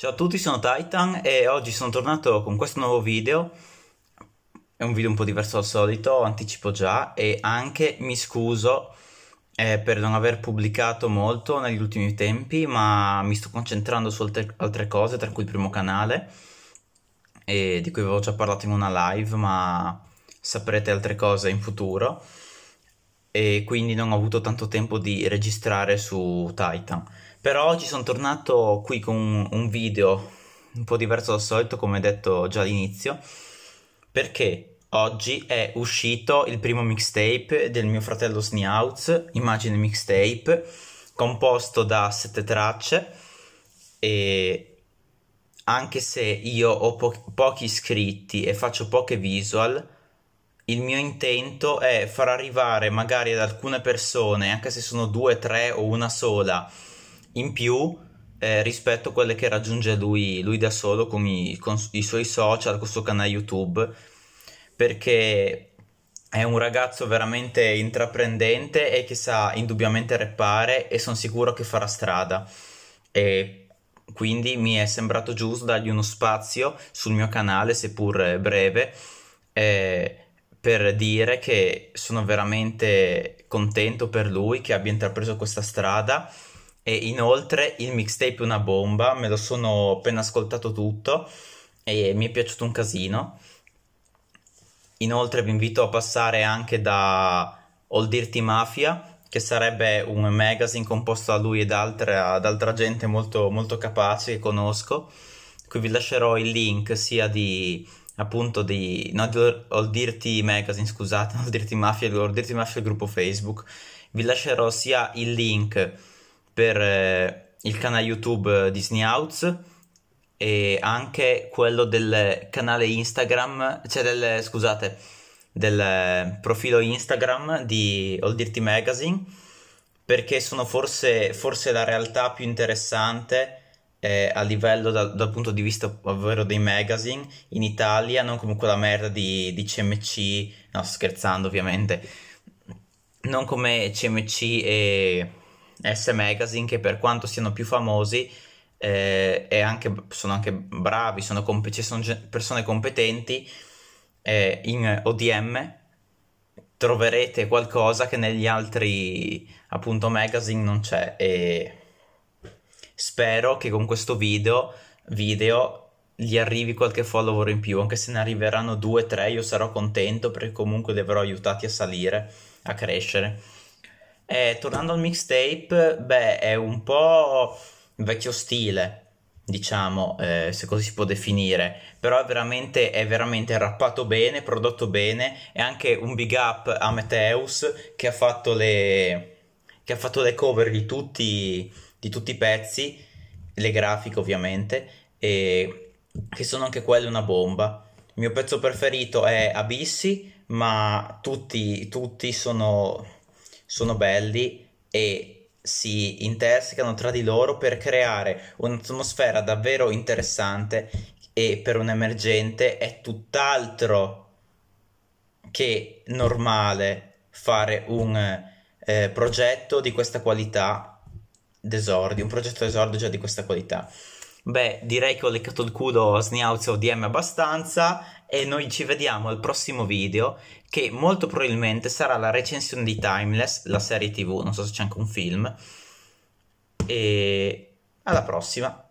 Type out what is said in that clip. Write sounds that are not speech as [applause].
Ciao a tutti, sono Titan e oggi sono tornato con questo nuovo video. È un video un po' diverso dal solito, anticipo già e anche mi scuso eh, per non aver pubblicato molto negli ultimi tempi, ma mi sto concentrando su altre, altre cose, tra cui il primo canale, eh, di cui avevo già parlato in una live, ma saprete altre cose in futuro. E quindi non ho avuto tanto tempo di registrare su Titan però oggi sono tornato qui con un, video un po' diverso dal solito, come detto già all'inizio, perché oggi è uscito il primo mixtape del mio fratello Sneauts, immagine mixtape, composto da sette tracce e anche se io ho po- pochi iscritti e faccio poche visual, il mio intento è far arrivare magari ad alcune persone, anche se sono due, tre o una sola, in più eh, rispetto a quelle che raggiunge lui, lui da solo con i, con i suoi social, con il suo canale YouTube, perché è un ragazzo veramente intraprendente e che sa indubbiamente repare e sono sicuro che farà strada. E quindi mi è sembrato giusto dargli uno spazio sul mio canale, seppur breve, eh, per dire che sono veramente contento per lui che abbia intrapreso questa strada e inoltre il mixtape è una bomba, me lo sono appena ascoltato tutto e mi è piaciuto un casino. Inoltre vi invito a passare anche da All Dirty Mafia, che sarebbe un magazine composto da lui e da altra, da altra gente molto, molto capace che conosco. Qui vi lascerò il link sia di appunto di no, All Dirty Magazine, scusate, All [laughs] Dirty Mafia, All Dirty Mafia il gruppo Facebook. Vi lascerò sia il link per eh, il canale YouTube eh, Disney House e anche quello del canale Instagram, cioè del, scusate, del eh, profilo Instagram di All Dirty Magazine perché sono forse, forse la realtà più interessante eh, a livello da, dal punto di vista ovvero dei magazine in Italia, non come quella merda di, di CMC, no scherzando ovviamente, non come CMC e S Magazine che per quanto siano più famosi eh, anche, sono anche bravi, sono, comp- sono persone competenti eh, in ODM troverete qualcosa che negli altri appunto magazine non c'è e spero che con questo video, video gli arrivi qualche follower in più, anche se ne arriveranno due o tre, io sarò contento perché comunque li avrò aiutati a salire, a crescere. Eh, tornando al mixtape, beh, è un po' vecchio stile, diciamo, eh, se così si può definire, però è veramente, è veramente rappato bene, prodotto bene, e anche un big up a Meteus che ha fatto le, ha fatto le cover di tutti, di tutti i pezzi, le grafiche ovviamente, e che sono anche quelle una bomba. Il mio pezzo preferito è Abissi, ma tutti, tutti sono sono belli e si intersecano tra di loro per creare un'atmosfera davvero interessante e per un emergente è tutt'altro che normale fare un eh, progetto di questa qualità d'esordio, un progetto d'esordio già di questa qualità. Beh, direi che ho leccato il culo Sniauzio DM abbastanza e noi ci vediamo al prossimo video che molto probabilmente sarà la recensione di Timeless, la serie tv, non so se c'è anche un film. E alla prossima!